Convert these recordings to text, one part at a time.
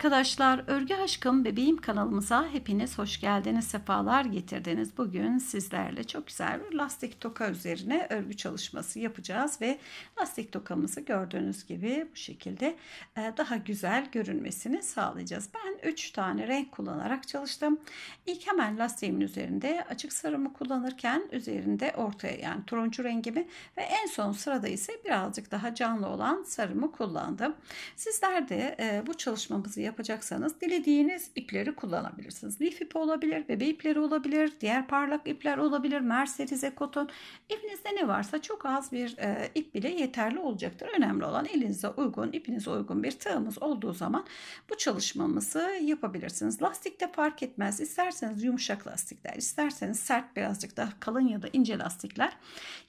arkadaşlar, Örgü Aşkım Bebeğim kanalımıza hepiniz hoş geldiniz, sefalar getirdiniz. Bugün sizlerle çok güzel bir lastik toka üzerine örgü çalışması yapacağız ve lastik tokamızı gördüğünüz gibi bu şekilde e, daha güzel görünmesini sağlayacağız. Ben 3 tane renk kullanarak çalıştım. İlk hemen lastiğimin üzerinde açık sarımı kullanırken üzerinde ortaya yani turuncu rengimi ve en son sırada ise birazcık daha canlı olan sarımı kullandım. Sizler de e, bu çalışmamızı yapacaksanız dilediğiniz ipleri kullanabilirsiniz. Lif ipi olabilir, bebe ipleri olabilir, diğer parlak ipler olabilir, merserize koton. Evinizde ne varsa çok az bir e, ip bile yeterli olacaktır. Önemli olan elinize uygun, ipinize uygun bir tığımız olduğu zaman bu çalışmamızı yapabilirsiniz. Lastik de fark etmez. İsterseniz yumuşak lastikler, isterseniz sert birazcık daha kalın ya da ince lastikler.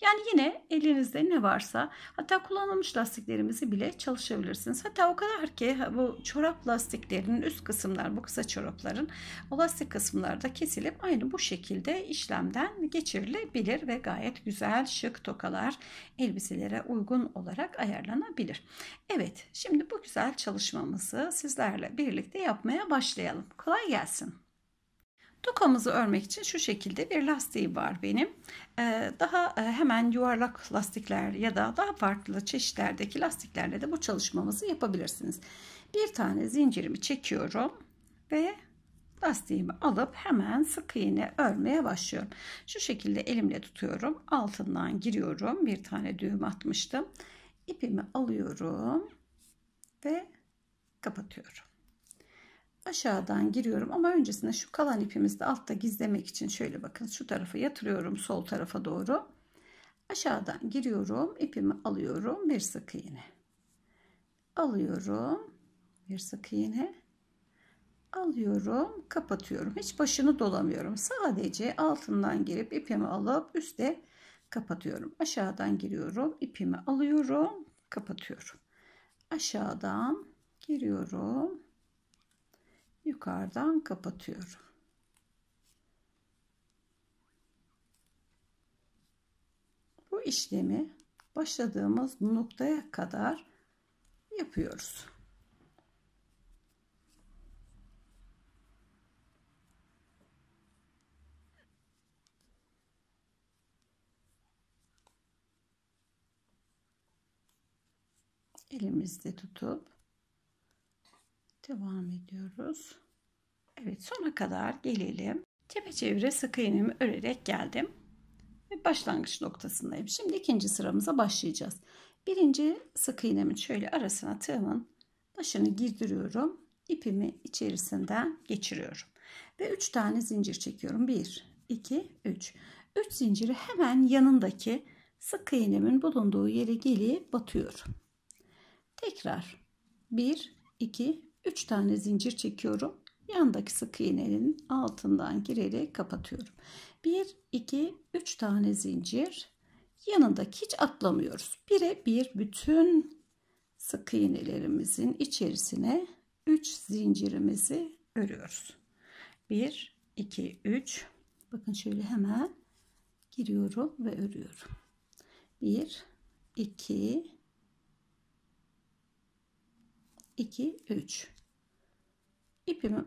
Yani yine elinizde ne varsa hatta kullanılmış lastiklerimizi bile çalışabilirsiniz. Hatta o kadar ki bu çorap lastik lastiklerinin üst kısımlar bu kısa çorapların o lastik kısımları kesilip aynı bu şekilde işlemden geçirilebilir ve gayet güzel şık tokalar elbiselere uygun olarak ayarlanabilir. Evet şimdi bu güzel çalışmamızı sizlerle birlikte yapmaya başlayalım. Kolay gelsin. Tokamızı örmek için şu şekilde bir lastiği var benim. Ee, daha e, hemen yuvarlak lastikler ya da daha farklı çeşitlerdeki lastiklerle de bu çalışmamızı yapabilirsiniz. Bir tane zincirimi çekiyorum ve lastiğimi alıp hemen sık iğne örmeye başlıyorum. Şu şekilde elimle tutuyorum. Altından giriyorum. Bir tane düğüm atmıştım. İpimi alıyorum ve kapatıyorum. Aşağıdan giriyorum ama öncesinde şu kalan ipimizi de altta gizlemek için şöyle bakın şu tarafa yatırıyorum sol tarafa doğru. Aşağıdan giriyorum, ipimi alıyorum, bir sık iğne. Alıyorum bir sık iğne alıyorum kapatıyorum hiç başını dolamıyorum sadece altından girip ipimi alıp üste kapatıyorum aşağıdan giriyorum ipimi alıyorum kapatıyorum aşağıdan giriyorum yukarıdan kapatıyorum bu işlemi başladığımız noktaya kadar yapıyoruz elimizde tutup devam ediyoruz. Evet sona kadar gelelim. Çepeçevre sık iğnemi örerek geldim. Ve başlangıç noktasındayım. Şimdi ikinci sıramıza başlayacağız. Birinci sık iğnemin şöyle arasına tığımın başını girdiriyorum. İpimi içerisinden geçiriyorum. Ve 3 tane zincir çekiyorum. 1, 2, 3. 3 zinciri hemen yanındaki sık iğnemin bulunduğu yere gelip batıyorum. Tekrar 1, 2, 3 tane zincir çekiyorum. Yandaki sık iğnenin altından girerek kapatıyorum. 1, 2, 3 tane zincir. Yanındaki hiç atlamıyoruz. Bire bir bütün sık iğnelerimizin içerisine 3 zincirimizi örüyoruz. 1, 2, 3. Bakın şöyle hemen giriyorum ve örüyorum. 1, 2, 2, 3. İpimi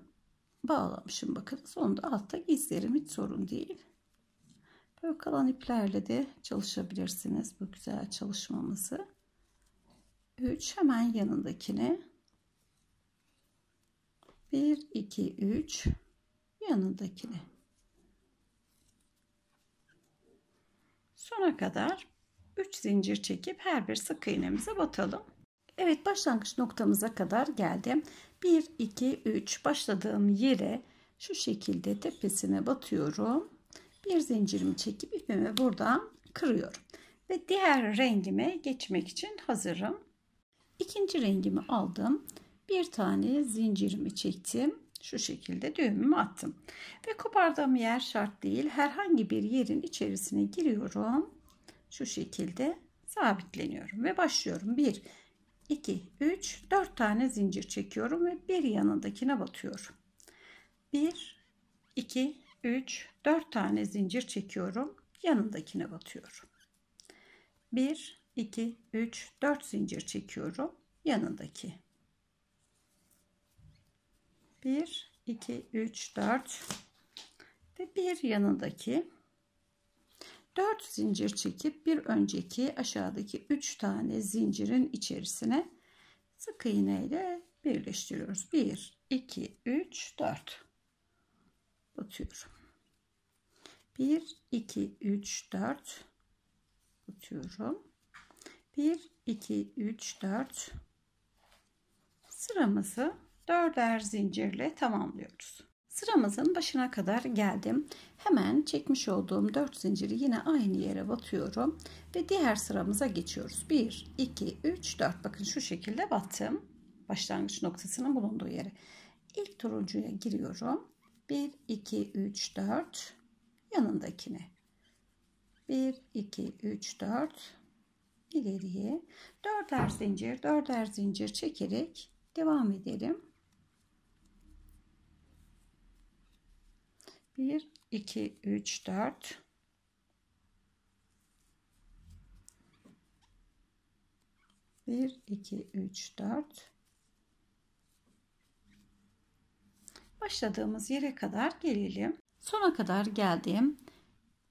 bağlamışım bakınız. Onu da altta gizlerim hiç sorun değil. Böyle kalan iplerle de çalışabilirsiniz bu güzel çalışmamızı. 3 hemen yanındakini 1 2 3 yanındakini sona kadar 3 zincir çekip her bir sık iğnemize batalım. Evet başlangıç noktamıza kadar geldim. 1, 2, 3 başladığım yere şu şekilde tepesine batıyorum. Bir zincirimi çekip ipimi buradan kırıyorum. Ve diğer rengime geçmek için hazırım. İkinci rengimi aldım. Bir tane zincirimi çektim. Şu şekilde düğümümü attım. Ve kopardığım yer şart değil. Herhangi bir yerin içerisine giriyorum. Şu şekilde sabitleniyorum ve başlıyorum. 1 2, 3, 4 tane zincir çekiyorum ve bir yanındakine batıyorum. 1, 2, 3, 4 tane zincir çekiyorum. Yanındakine batıyorum. 1, 2, 3, 4 zincir çekiyorum. Yanındaki. 1, 2, 3, 4 ve bir yanındaki 4 zincir çekip bir önceki aşağıdaki 3 tane zincirin içerisine sık iğne ile birleştiriyoruz. 1, 2, 3, 4 batıyorum. 1, 2, 3, 4 batıyorum. 1, 2, 3, 4 sıramızı dörder zincirle tamamlıyoruz. Sıramızın başına kadar geldim. Hemen çekmiş olduğum 4 zinciri yine aynı yere batıyorum ve diğer sıramıza geçiyoruz. 1 2 3 4 bakın şu şekilde battım. Başlangıç noktasının bulunduğu yere. İlk turuncuya giriyorum. 1 2 3 4 yanındakine. 1 2 3 4 İleriye. Dörder zincir, dörder zincir çekerek devam edelim. 1 2 3 4 1 2 3 4 başladığımız yere kadar gelelim. Sona kadar geldim.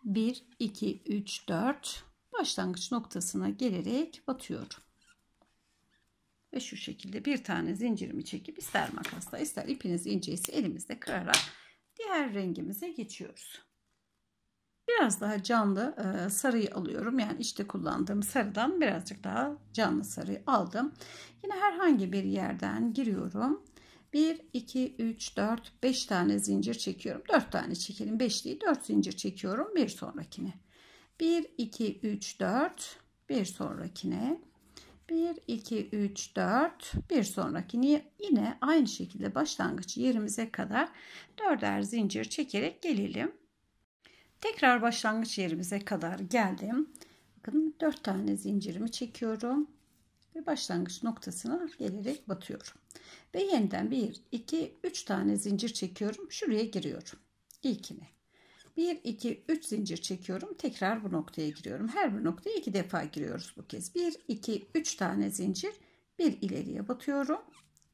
1 2 3 4 başlangıç noktasına gelerek batıyorum. Ve şu şekilde bir tane zincirimi çekip ister makasla ister ipiniz inceyse elimizde kırarak diğer rengimize geçiyoruz. Biraz daha canlı e, sarıyı alıyorum. Yani işte kullandığım sarıdan birazcık daha canlı sarıyı aldım. Yine herhangi bir yerden giriyorum. 1, 2, 3, 4, 5 tane zincir çekiyorum. 4 tane çekelim. 5 değil 4 zincir çekiyorum. Bir sonrakine. 1, 2, 3, 4. Bir sonrakine. 1, 2, 3, 4 bir sonrakini yine aynı şekilde başlangıç yerimize kadar dörder zincir çekerek gelelim. Tekrar başlangıç yerimize kadar geldim. Bakın 4 tane zincirimi çekiyorum ve başlangıç noktasına gelerek batıyorum. Ve yeniden 1, 2, 3 tane zincir çekiyorum. Şuraya giriyorum. İlkine. 1 2 3 zincir çekiyorum tekrar bu noktaya giriyorum her bir noktaya iki defa giriyoruz bu kez 1 2 3 tane zincir bir ileriye batıyorum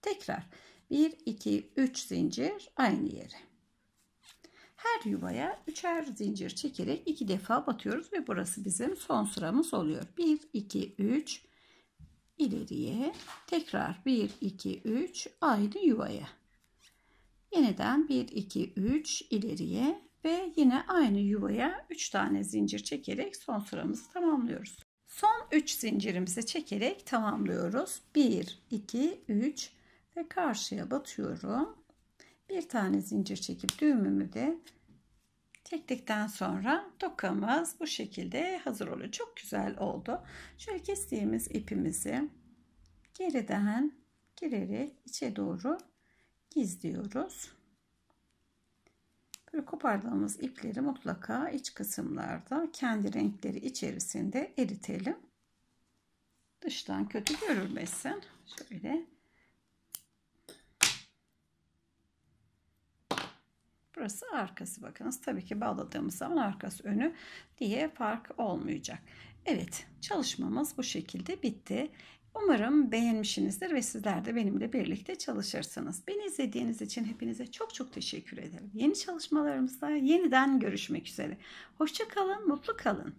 tekrar 1 2 3 zincir aynı yere her yuvaya üçer zincir çekerek iki defa batıyoruz ve burası bizim son sıramız oluyor 1 2 3 ileriye tekrar 1 2 3 aynı yuvaya yeniden 1 2 3 ileriye ve yine aynı yuvaya 3 tane zincir çekerek son sıramızı tamamlıyoruz. Son 3 zincirimizi çekerek tamamlıyoruz. 1, 2, 3 ve karşıya batıyorum. Bir tane zincir çekip düğümümü de çektikten sonra dokamız bu şekilde hazır oluyor. Çok güzel oldu. Şöyle kestiğimiz ipimizi geriden girerek içe doğru gizliyoruz. Böyle kopardığımız ipleri mutlaka iç kısımlarda kendi renkleri içerisinde eritelim. Dıştan kötü görülmesin. Şöyle. Burası arkası bakınız. Tabii ki bağladığımız zaman arkası önü diye fark olmayacak. Evet çalışmamız bu şekilde bitti. Umarım beğenmişsinizdir ve sizler de benimle birlikte çalışırsınız. Beni izlediğiniz için hepinize çok çok teşekkür ederim. Yeni çalışmalarımızda yeniden görüşmek üzere. Hoşça kalın, mutlu kalın.